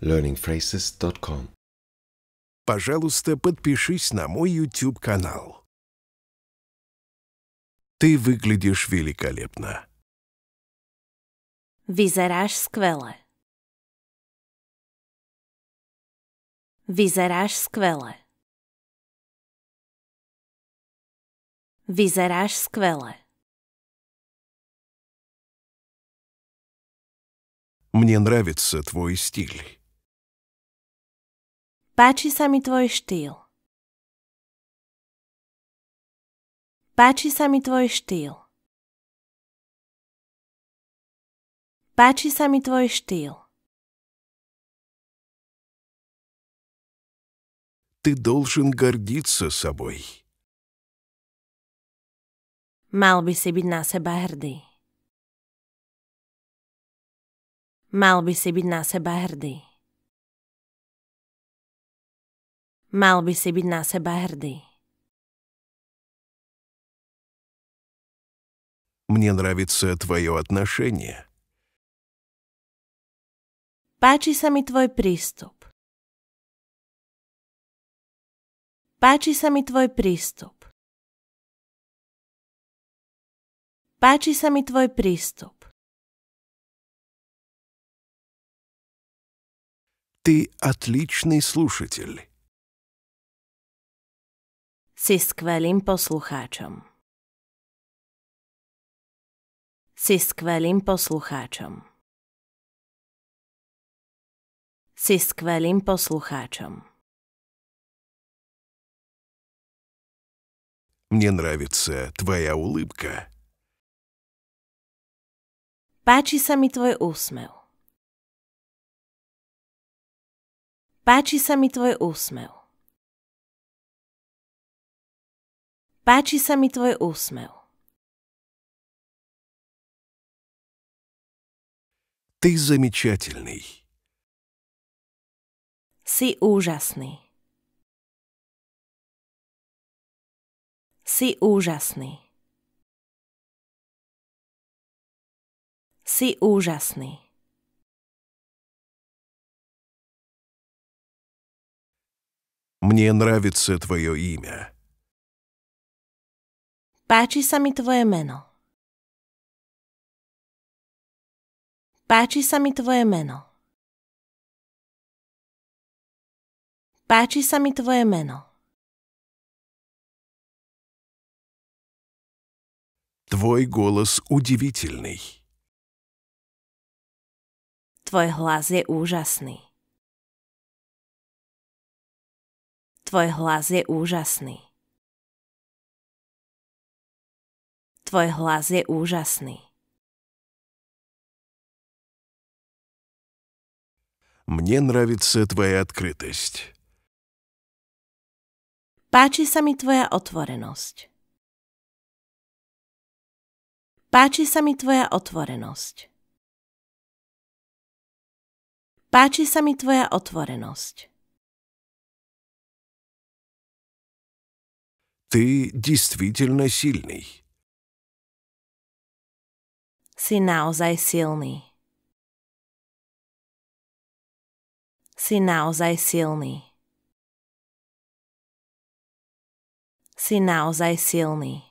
learningphrases.com. Пожалуйста, подпишись на мой YouTube-канал. Ты выглядишь великолепно. Визараж сквела. Визараж сквела. Визараж сквела. Мне нравится твой стиль. Páči sa mi tvoj štýl. Páči sa mi tvoj štýl. Páči sa mi tvoj štýl. Ty должен гордиться собой. Mal by si byť na seba hrdý. Mal by si byť na seba hrdý. Mal by si byť na seba hrdý. Мне нравится твое отношение. Páči sa mi tvoj prístup. Páči sa mi tvoj prístup. Páči sa mi tvoj prístup. Ты отличный слушатель. Si skvelým poslucháčom. Si skvelým poslucháčom. Si skvelým poslucháčom. Мне нравится твоя улыбка. Páči sa mi tvoj úsmev. Páči sa mi tvoj úsmev. Páči sa mi tvoj úsmev. Ты замечательный. Си ужасный. Си ужасный. Си ужасный. Мне нравится твое имя. Páči sa mi tvoje meno. Páči sa mi tvoje meno. Páči sa mi tvoje meno. Tvoj голос удивительный. Tvoj hlas je úžasný. Tvoj hlas je úžasný. Tvoj hlas je úžasný. Мне нравится твоя открытость. Páči sa mi tvoja otvorenosť. Páči sa mi tvoja otvorenosť. Páči sa mi tvoja otvorenosť. Ты действительно сильный. Si naozaj silný. Si naozaj silný. Si naozaj silný.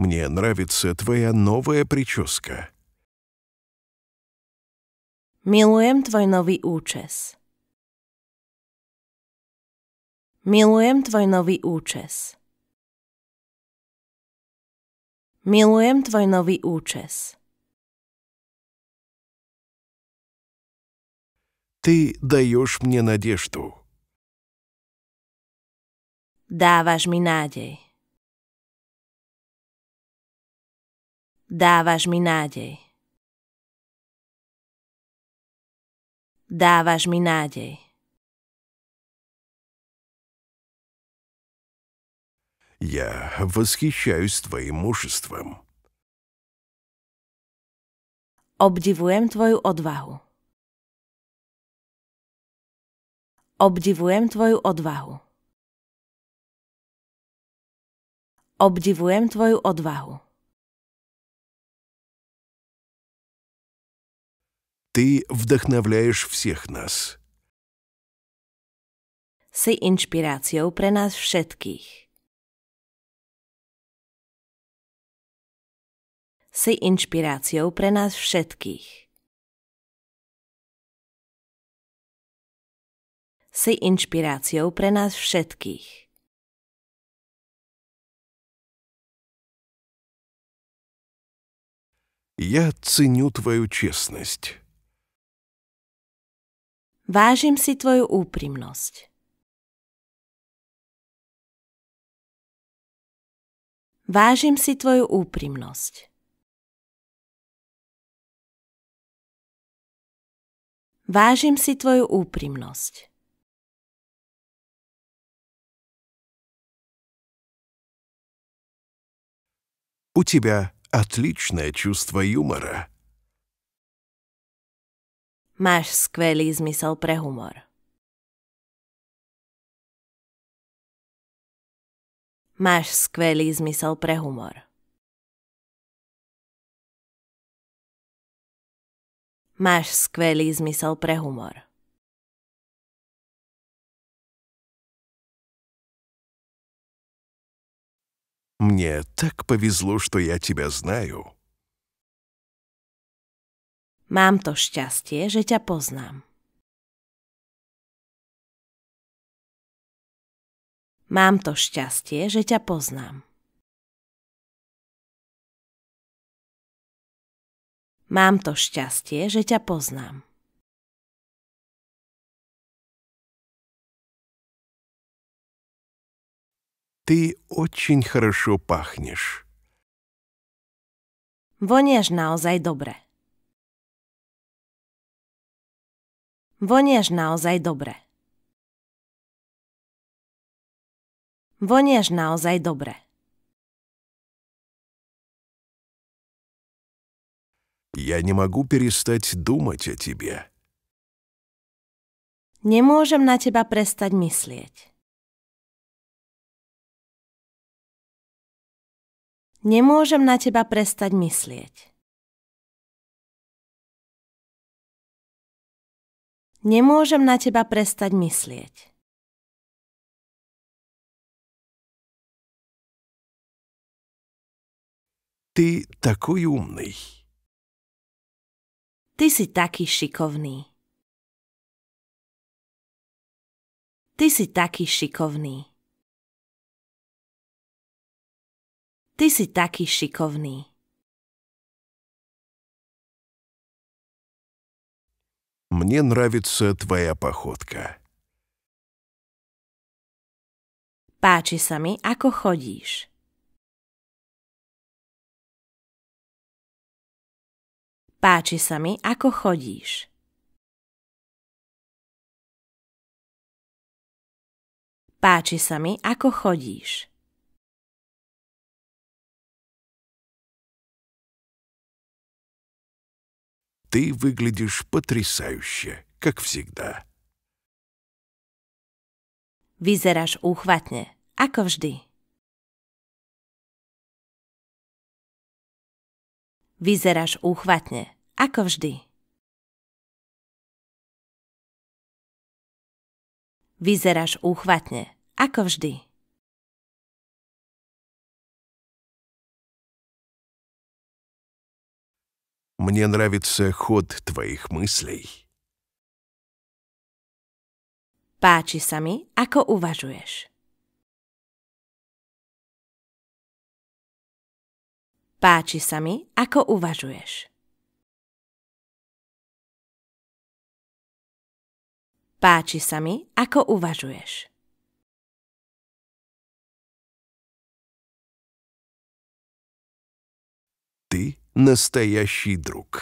Мне нравится твоя новая прическа. Milujem tvoj nový účes. Milujem tvoj nový účes. Milujem tvoj nový účes. Ty даешь Dávaš mi nádej. Dávaš mi nádej. Dávaš mi nádej. Я восхищаюсь твоим мужеством. Обдивуем твою отвагу. Обдивуем твою отвагу. Обдивуем твою отвагу. Ты вдохновляешь всех нас. Си инспирацией пре нас всех. si inšpiráciou pre nás všetkých. Si inšpiráciou pre nás všetkých. Ja ceniu tvoju čestnosť. Vážim si tvoju úprimnosť. Vážim si tvoju úprimnosť. Vážim si tvoju úprimnosť. U teba отличное чувство юмора. Máš skvelý zmysel pre humor. Máš skvelý zmysel pre humor. Máš skvelý zmysel pre humor. Мне tak повезло, že ja тебя znaju. Mám to šťastie, že ťa poznám. Mám to šťastie, že ťa poznám. Mám to šťastie, že ťa poznám. Ty очень хорошо pachneš. Voniaš naozaj dobre. Voniaš naozaj dobre. Voniaš naozaj dobre. Я не могу перестать думать о тебе. Не можем на тебя престать мыслить. Не можем на тебя престать мыслить. Не можем на тебя престать мыслить. Ты такой умный. Ty si taký šikovný. Ty si taký šikovný. Ty si taký šikovný. Мне нравится твоя походка. Пачи сами, ако ходишь. Páči sa mi, ako chodíš. Páči sa mi, ako chodíš. Ty vyglídeš потрясающе, как всегда. Vyzeráš úchvatne, ako vždy. Vyzeráš úchvatne, ako vždy. Vyzeráš úchvatne, ako vždy. Мне нравится ход твоих мыслей. Páči sa mi, ako uvažuješ. Páči sa mi, ako uvažuješ. Páči sa mi, ako uvažuješ. Ty nestejší druh.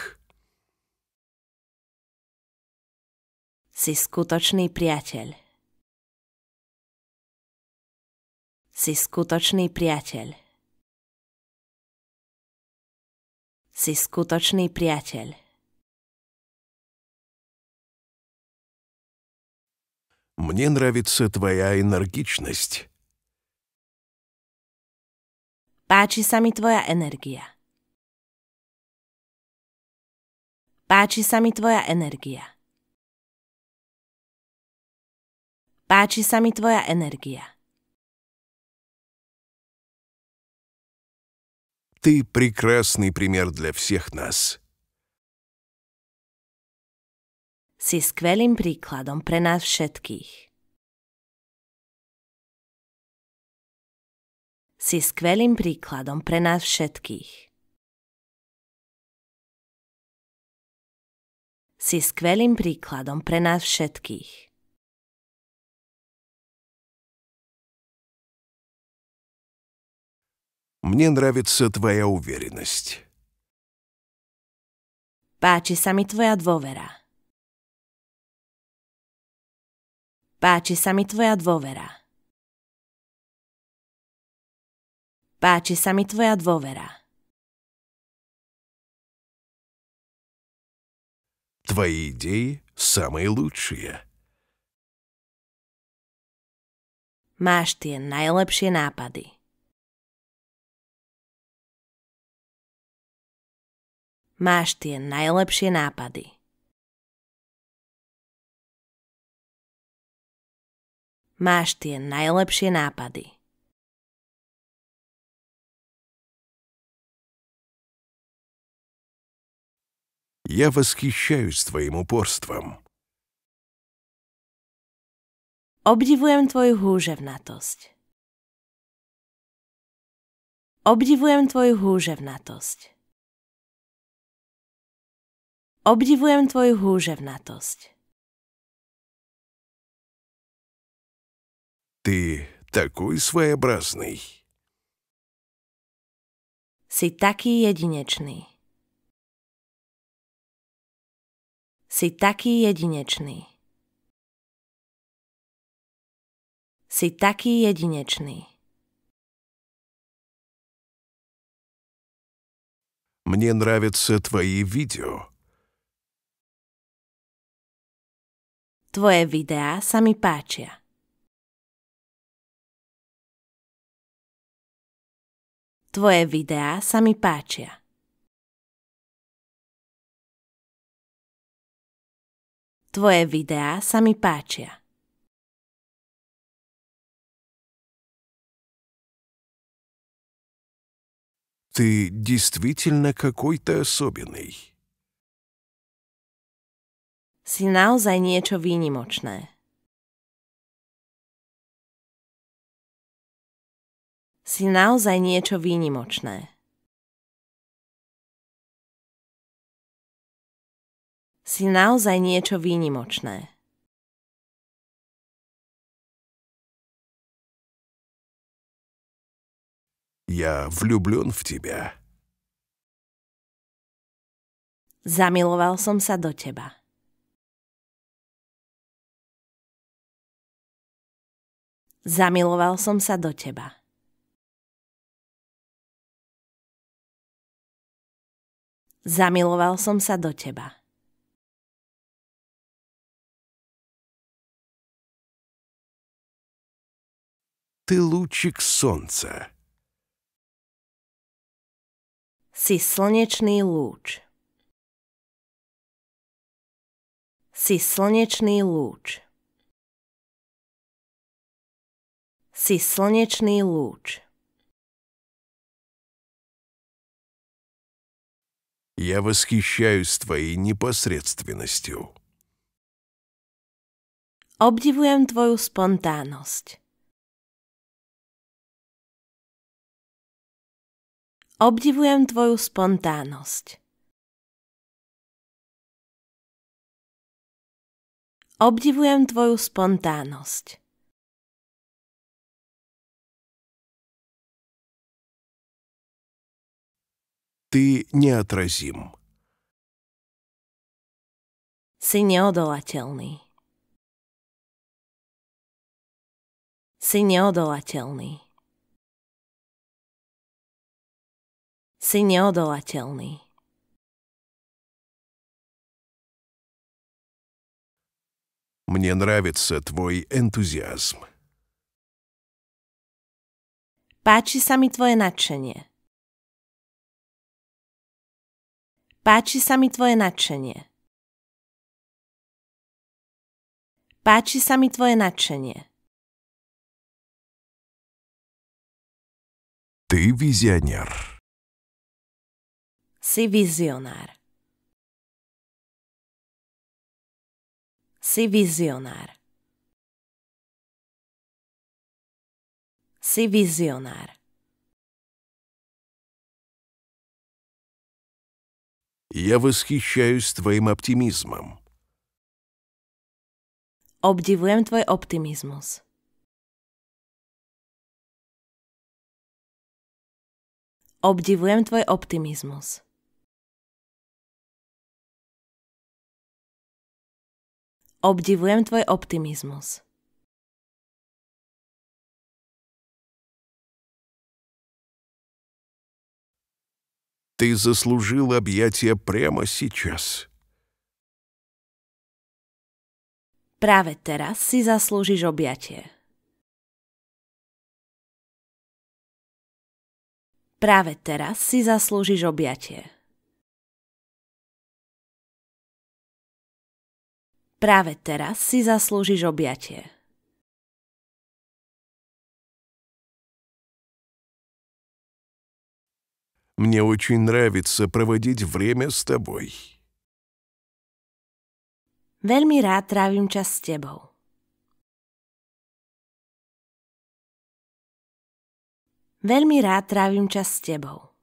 Si skutočný priateľ. Si skutočný priateľ. si skutočný priateľ. Мне нравится твоя энергичность. Páči sa mi tvoja energia. Páči sa mi tvoja energia. Páči sa tvoja energia. Ты прекрасный пример для всех нас. Si skvelým príkladom pre nás všetkých. Si skvelým príkladom pre nás všetkých. Si skvelým príkladom pre nás všetkých. Мне нравится твоя уверенность. Páči sa mi tvoja dôvera. Páči sa mi tvoja dôvera. Páči sa mi tvoja dôvera. Твои идеи самые лучшие. Máš tie najlepšie nápady. Máš tie najlepšie nápady. Máš tie najlepšie nápady. Ja Я s tvojim uporstvom. Obdivujem tvoju húževnatosť. Obdivujem tvoju húževnatosť. Obdivujem tvoju húževnatosť. Ты такой своеобразный. Si taký jedinečný. Si taký jedinečný. Si taký jedinečný. Мне нравятся твои видео. Tvoje videá sa mi páčia. Tvoje videá sa mi páčia. Tvoje videá sa mi páčia. Ты действительно какой-то особенный. si naozaj niečo výnimočné. Si naozaj niečo výnimočné. Si naozaj niečo výnimočné. Ja влюблен v tebe. Zamiloval som sa do teba. Zamiloval som sa do teba. Zamiloval som sa do teba. Ty lúčik slnce. Si slnečný lúč. Si slnečný lúč. si slnečný lúč. Я восхищаюсь твоей непосредственностью. Obdivujem tvoju spontánnosť. Obdivujem tvoju spontánnosť. Obdivujem tvoju spontánnosť. ты неотразим. Си неодолательный. Си неодолательный. Си неодолательный. Мне нравится твой энтузиазм. Пачи сами твое начинение. Páči sa mi tvoje nadšenie. Páči sa mi tvoje nadšenie. Ty vizionár. Si vizionár. Si vizionár. Si vizionár. Я восхищаюсь твоим оптимизмом. Обдивуем твой оптимизм. Обдивуем твой оптимизм. Обдивуем твой оптимизм. Ты заслужил объятия прямо сейчас. Práve teraz si zaslúžiš objatie. Práve teraz si zaslúžiš objatie. Práve teraz si zaslúžiš objatie. Мне очень нравится проводить время с тобой. Veľmi rád trávim čas s tebou. Veľmi rád trávim čas s tebou.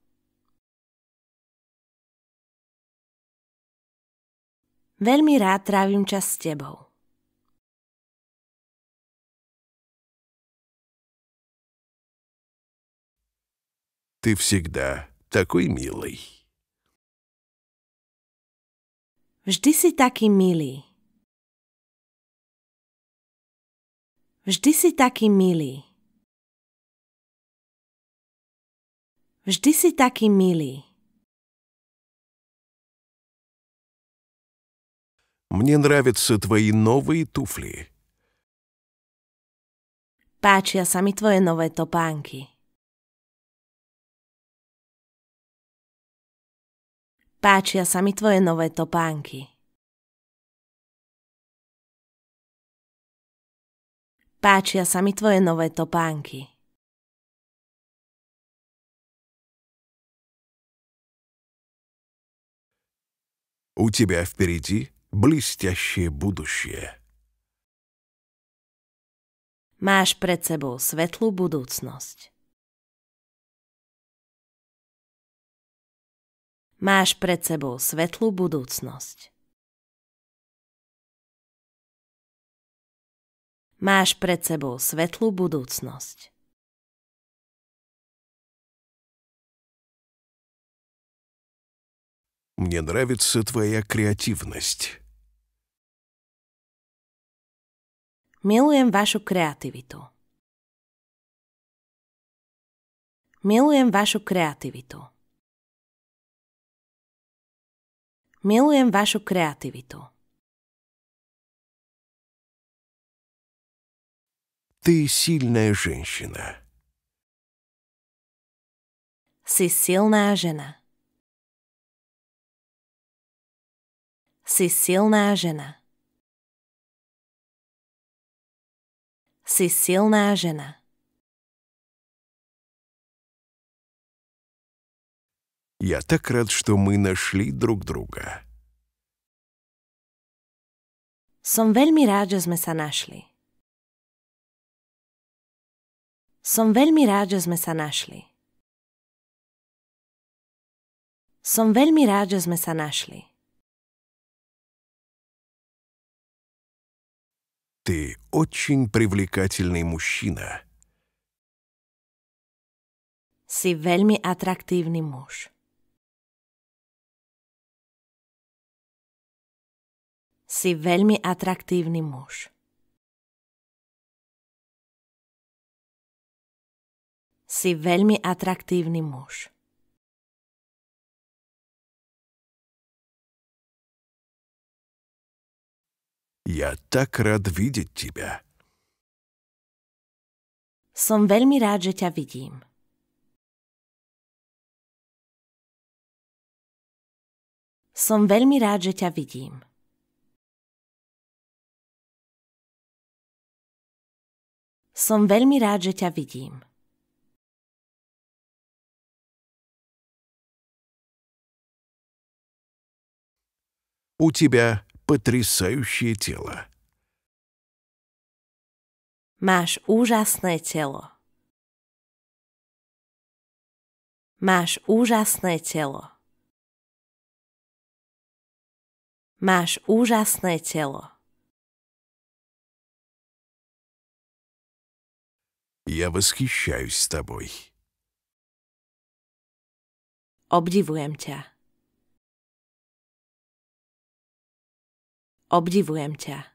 Veľmi rád trávim čas s tebou. Ты всегда такой милой. Vždy si taký milý. Vždy si taký milý. Vždy si taký milý. Мне нравятся твои новые туфли. Páčia sa mi tvoje nové topánky. Páčia sa mi tvoje nové topánky. Páčia sa mi tvoje nové topánky. У тебя vpredi блестящее budušie. Máš pred sebou svetlú budúcnosť. Máš pred sebou svetlú budúcnosť. Máš pred sebou svetlú budúcnosť. Мне нравится твоя креативность. Милуем вашу креативиту. Милуем вашу kreativitu. Milujem vašu kreativitu. Ты сильная женщина. Си сильная жена. Си сильная жена. Си сильная жена. Я так рад, что мы našli друг друга. Som veľmi rád, že sme sa našli. Som veľmi rád, že sme sa našli. Som veľmi rád, že sme sa našli. Ты очень привлекательный мужчина. Si veľmi atraktívny muž. si veľmi atraktívny muž. Si veľmi atraktívny muž. Ja tak rád vidieť тебя. Som veľmi rád, že ťa vidím. Som veľmi rád, že ťa vidím. Som veľmi rád, že ťa vidím. U teba потрясающее telo. Máš úžasné telo. Máš úžasné telo. Máš úžasné telo. Я восхищаюсь тобой. Обдивуем тебя. Обдивуем тебя.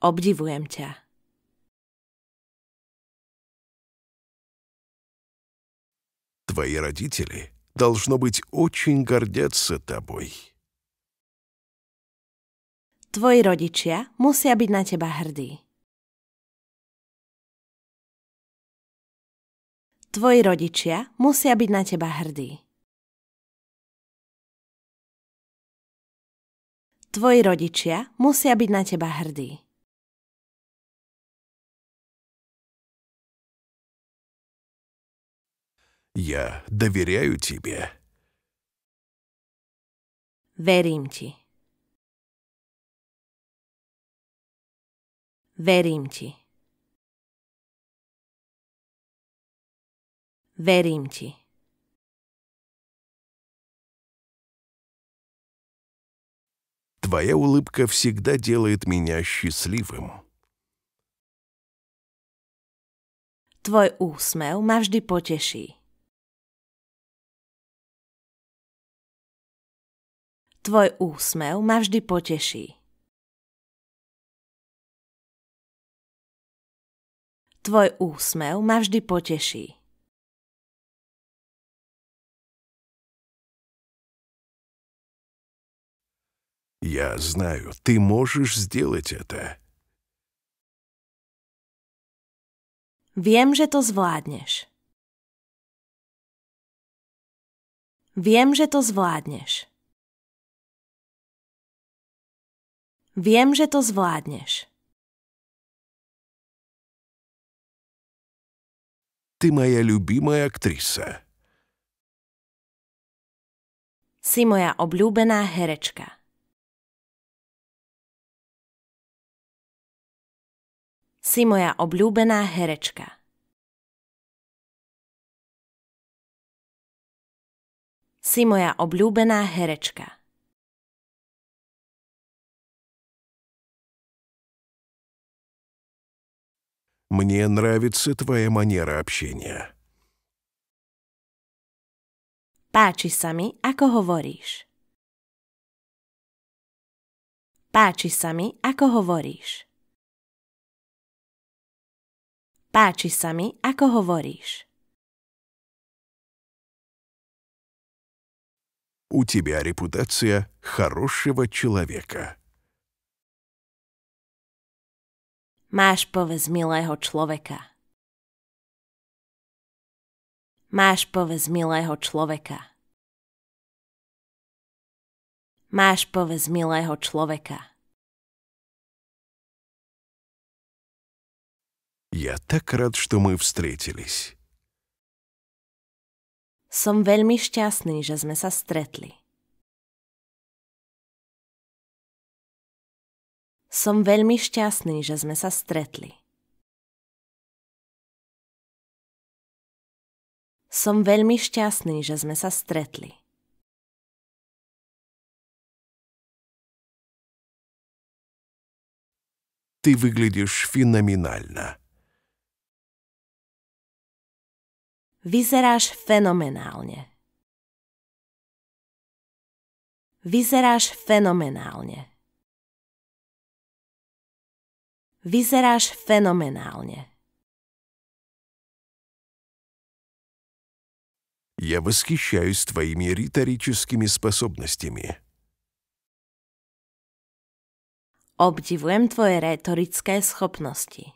Обдивуем тебя. Твои родители должно быть очень гордятся тобой. Tvoji rodičia musia byť na teba hrdí. Tvoji rodičia musia byť na teba hrdí. Tvoji rodičia musia byť na teba hrdí. Я доверяю тебе. Верим ti. Verím ti. Verím ti. Твоя улыбка всегда делает меня счастливым. Tvoj úsmev ma vždy poteší. Tvoj úsmev ma vždy poteší. Tvoj úsmev ma vždy poteší. Ja знаю, ty можешь сделать это. Viem, že to zvládneš. Viem, že to zvládneš. Viem, že to zvládneš. Ты моя любимая актриса. Si moja obľúbená herečka. Si moja obľúbená herečka. Si moja obľúbená herečka. Мне нравится твоя манера общения. Páči сами, mi, говоришь. hovoríš. сами, sa говоришь. ako сами, Páči говоришь. У тебя репутация хорошего человека. Máš povez milého človeka. Máš povez milého človeka. Máš povez milého človeka. Ja tak rád, že my vstretili. Som veľmi šťastný, že sme sa stretli. Som veľmi šťastný, že sme sa stretli. Som veľmi šťastný, že sme sa stretli. Ty vyglídeš fenomenálne. Vyzeráš fenomenálne. Vyzeráš fenomenálne. Vyzeráš fenomenálne. Я s твоими риторическими способностями. Obdivujem tvoje retorické schopnosti.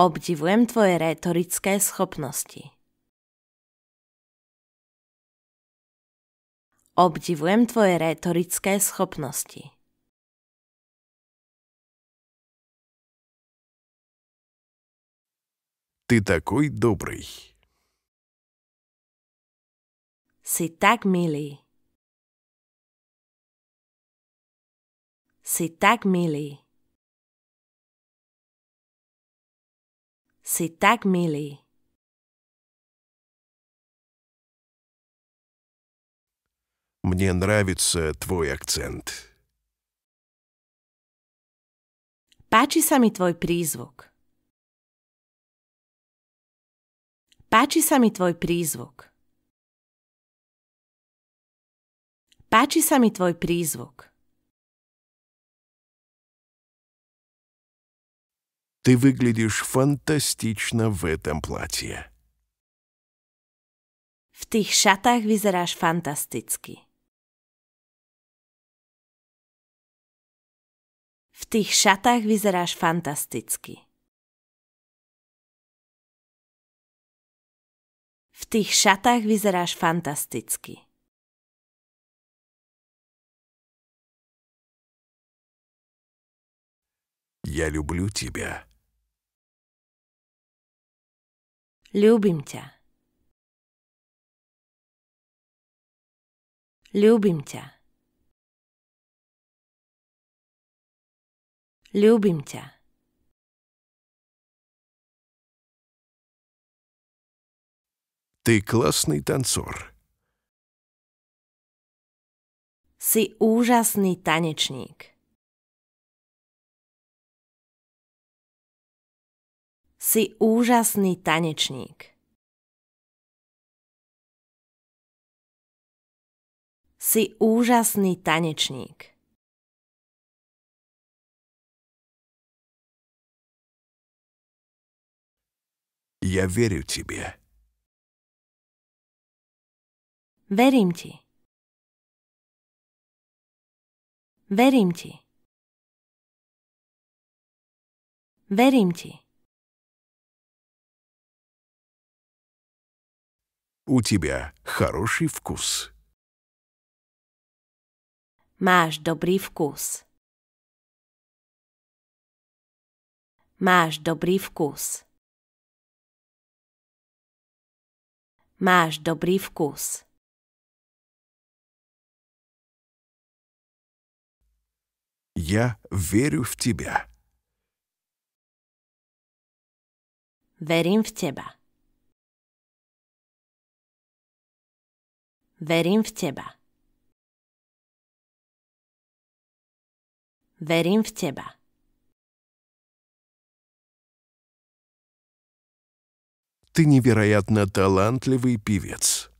Obdivujem tvoje retorické schopnosti. Obdivujem tvoje retorické schopnosti. Ty takoj dobrý. Si tak milý. Si tak milý. Si tak milý. Мне нравится твой акцент. Páči sa mi tvoj prízvuk. Páči sa mi tvoj prízvuk. Páči sa mi tvoj prízvuk. Ты выглядишь фантастично в этом платье. В тých šatách vyzeráš fantasticky. V tých šatách vyzeráš fantasticky. V tých šatách vyzeráš fantasticky. Я люблю тебя. Любим тебя. Любим тебя. Ľúbim ťa. Ты классный танцор. Si úžasný tanečník. Si úžasný tanečník. Si úžasný tanečník. Я верю тебе. Verimti. Verimti. Verimti. У тебя хороший вкус. Máš dobrý vkus. Máš dobrý vkus. Máš dobrý vkus. Ja veru v tebe. Verím v teba. Verím v teba. Verím v teba. Ты невероятно талантливый певец.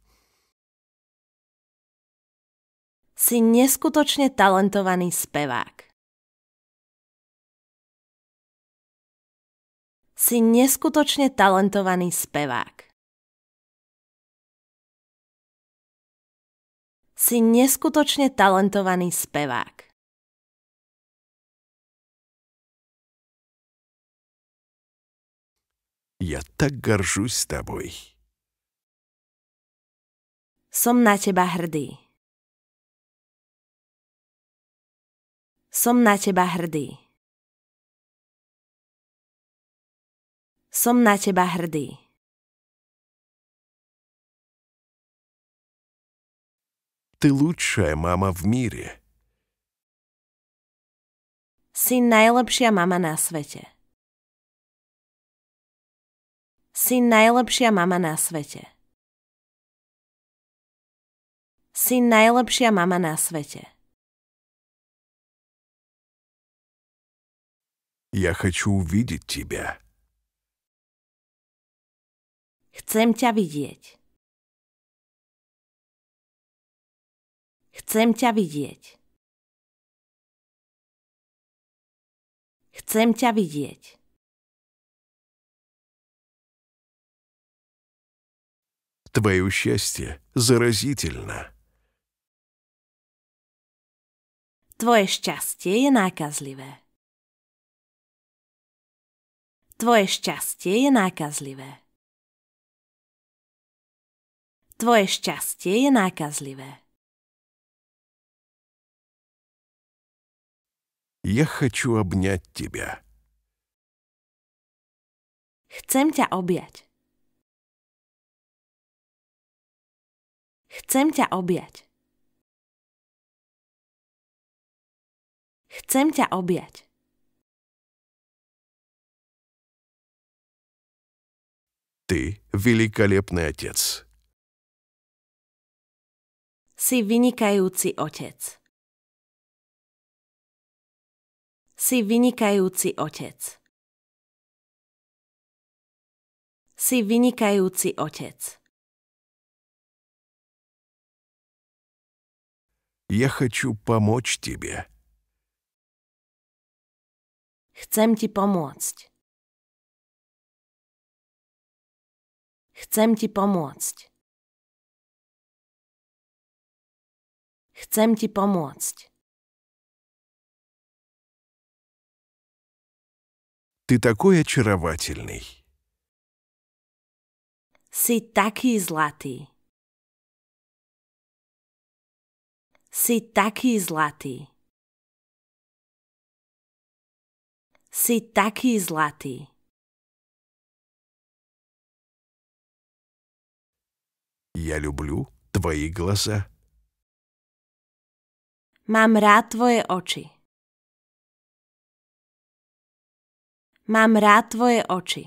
Si neskutočne talentovaný spevák. Si neskutočne talentovaný spevák. Si neskutočne talentovaný spevák. Я так горжусь тобой. Som na teba hrdý. Som na teba hrdý. Som na teba hrdý. Ty lúčšia mama v míre. Si najlepšia mama na svete. Si najlepšia mama na svete. Si najlepšia mama na svete. Ja chcem vidieť teba. Chcem ťa vidieť. Chcem ťa vidieť. Chcem ťa vidieť. Твое счастье заразительно. Твое счастье наказливое. Твое счастье наказливое. Твое счастье наказливое. Я хочу обнять тебя. Chcę тебя objać. Chcem ťa objať. Chcem ťa objať. Ty, великолепный otec. Si vynikajúci otec. Si vynikajúci otec. Si vynikajúci otec. Я хочу помочь тебе. Chcę ти помочь. Chcę ти помочь. Chcę ти помочь. Ты такой очаровательный. Си такий златий. Si taký zlatý. Si taký zlatý. Ja ľubľu tvoji glasa. Mám rád tvoje oči. Mám rád tvoje oči.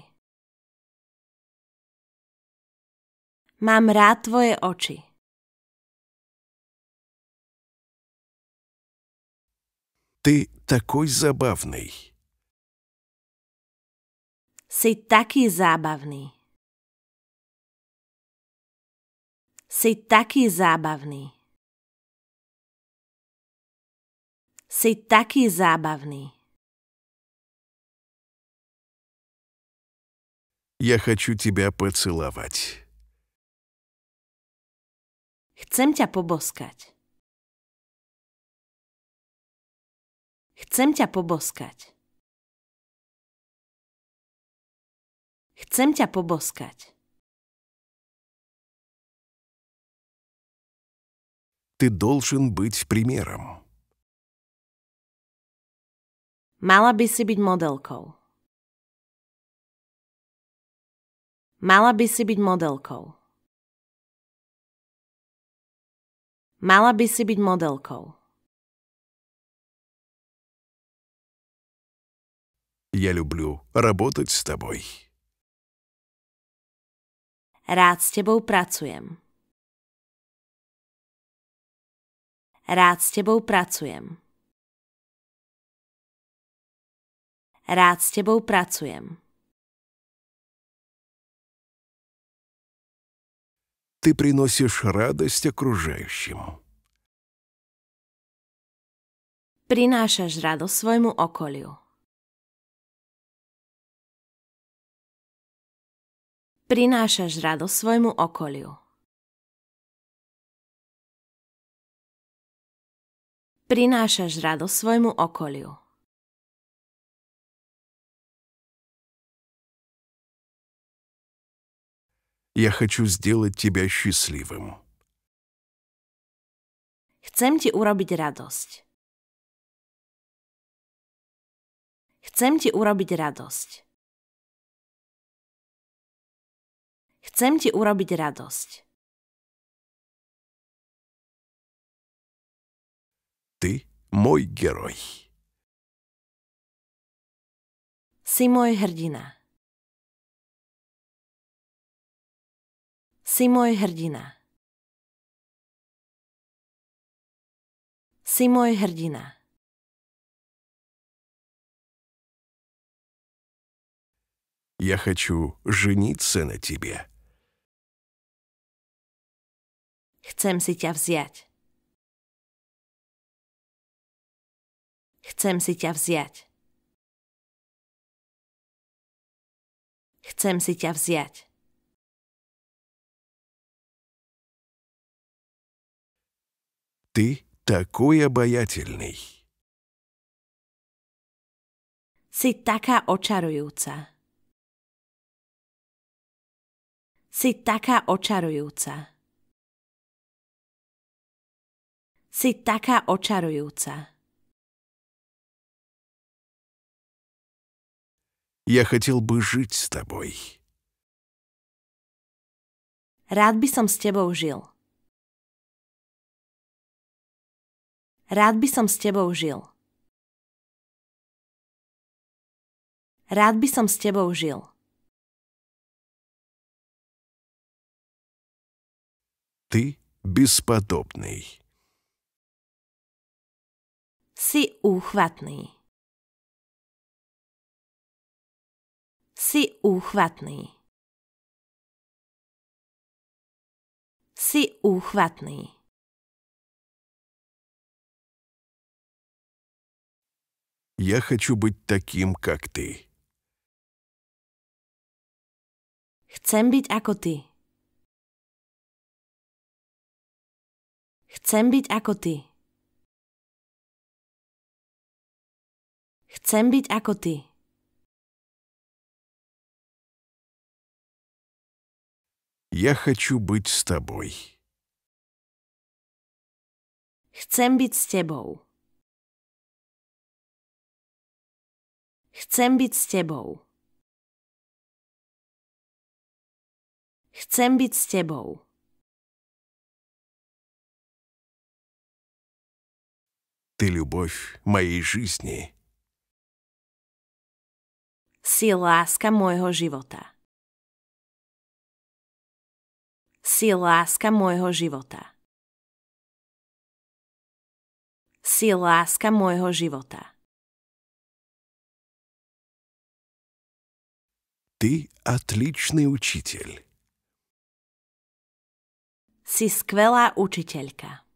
Mám rád tvoje oči. Ты такой забавный. Si taký zábavný. Si taký zábavný. Si taký zábavný. Я хочу тебя поцеловать. Chcem ťa poboskať. Chcem ťa poboskať. Chcem ťa poboskať. Ty должен byť примером. Mala by si byť modelkou. Mala by si byť modelkou. Mala by si byť modelkou. Я люблю работать с тобой. Rád s tebou pracujem. Rád s tebou pracujem. Rád s tebou pracujem. Ты приносишь радость окружающим. Принаšaš radost svojmu okoliu. prinášaš radosť svojmu okoliu. Prinášaš radosť svojmu okoliu. Ja хочу сделать тебя šťastlivým. Chcem ti urobiť radosť. Chcem ti urobiť radosť. Chcem ti urobiť radosť. Ты мой герой. Si môj hrdina. Si môj hrdina. Si môj hrdina. Я хочу жениться на тебе. Chcem si ťa vziať. Chcem si ťa vziať. Chcem si ťa vziať. Ty такой обаятельный. Si taká očarujúca. Si taká očarujúca. Si taká očarujúca. Я хотел бы жить с тобой. Rád by som s tebou žil. Rád by som s tebou žil. Rád by som s tebou žil. Ты бесподобный. Si úchvatný. Si úchvatný. Si úchvatný. Я хочу быть таким, как ты. Chcem byť ako ty. Chcem byť ako ty. Chcem byť ako ty. Я хочу быть с тобой. Chcem byť s tebou. Chcem byť s tebou. Chcem byť s tebou. Ты любовь моей жизни. Si láska môjho života. Si láska môjho života. Si láska môjho života. Ty atličný učiteľ. Si skvelá učiteľka.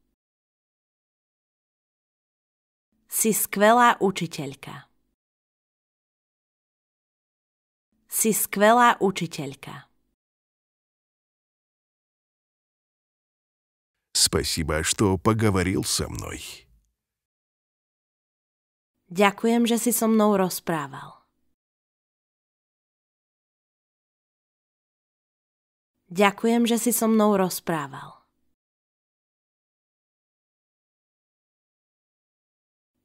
Si skvelá učiteľka. Si skvelá učiteľka. Спасибо, что поговорил со мной. Ďakujem, že si so mnou rozprával. Ďakujem, že si so mnou rozprával.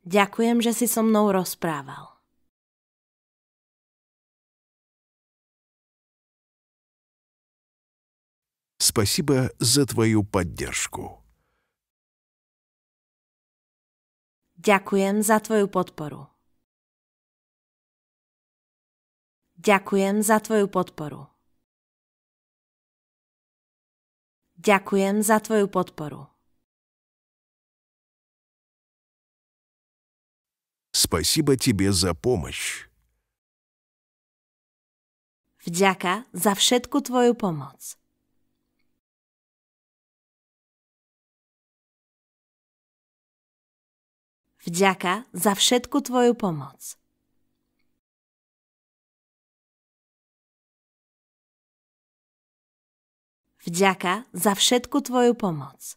Ďakujem, že si so mnou rozprával. спасибо за твою поддержку. Дякуем за твою подпору. Дякуем за твою подпору. Дякуем за твою подпору. Спасибо тебе за помощь. Wdziaka za wszelką Twoją pomoc. Vďaka za všetku tvoju pomoc. Vďaka za všetku tvoju pomoc.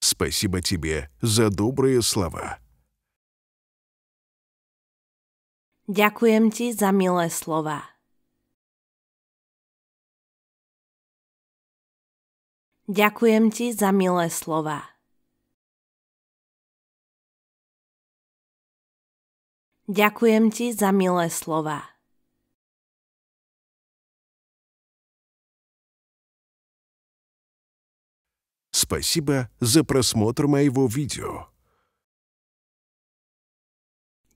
Спасибо тебе за добрые слова. Дякуем ти за milé слова. Ďakujem ti za milé slova. Ďakujem ti za milé slova. Спасибо за просмотр моего видео.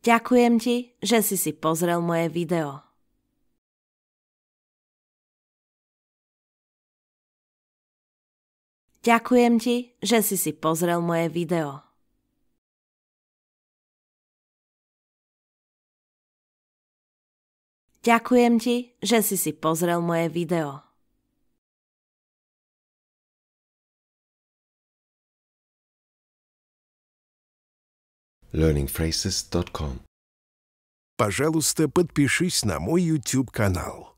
Дякуем ти, что си си позрел мое видео. Ďakujem ti, že si si pozrel moje video. Ďakujem ti, že si si pozrel moje video. learningphrases.com Пожалуйста, подпишись на мой YouTube-канал.